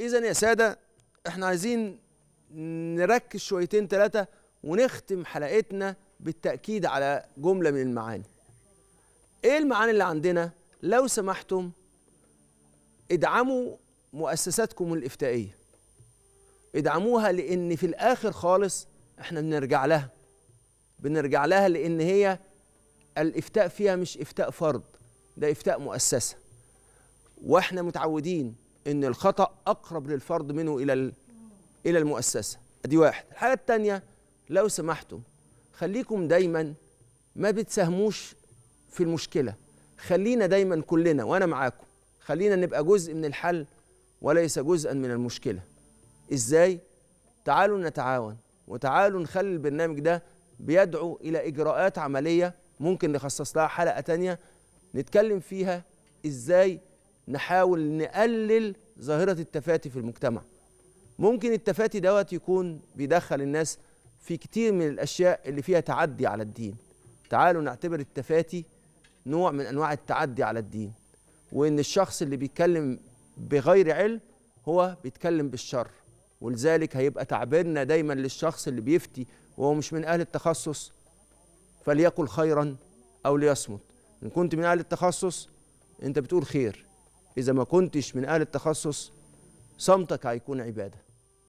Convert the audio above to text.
اذا يا ساده احنا عايزين نركز شويتين ثلاثه ونختم حلقتنا بالتاكيد على جمله من المعاني ايه المعاني اللي عندنا لو سمحتم ادعموا مؤسساتكم الافتائيه ادعموها لان في الاخر خالص احنا بنرجع لها بنرجع لها لان هي الافتاء فيها مش افتاء فرد ده افتاء مؤسسه واحنا متعودين ان الخطا اقرب للفرد منه الى الى المؤسسه ادي واحد الحاجه الثانيه لو سمحتم خليكم دايما ما بتساهموش في المشكله خلينا دايما كلنا وانا معاكم خلينا نبقى جزء من الحل وليس جزءا من المشكله ازاي تعالوا نتعاون وتعالوا نخلي البرنامج ده بيدعو الى اجراءات عمليه ممكن نخصص لها حلقه تانية نتكلم فيها ازاي نحاول نقلل ظاهرة التفاتي في المجتمع ممكن التفاتي دوت يكون بيدخل الناس في كتير من الأشياء اللي فيها تعدي على الدين تعالوا نعتبر التفاتي نوع من أنواع التعدي على الدين وإن الشخص اللي بيتكلم بغير علم هو بيتكلم بالشر ولذلك هيبقى تعبيرنا دايما للشخص اللي بيفتي وهو مش من أهل التخصص فليقل خيرا أو ليصمت إن كنت من أهل التخصص أنت بتقول خير إذا ما كنتش من أهل التخصص صمتك هيكون عبادة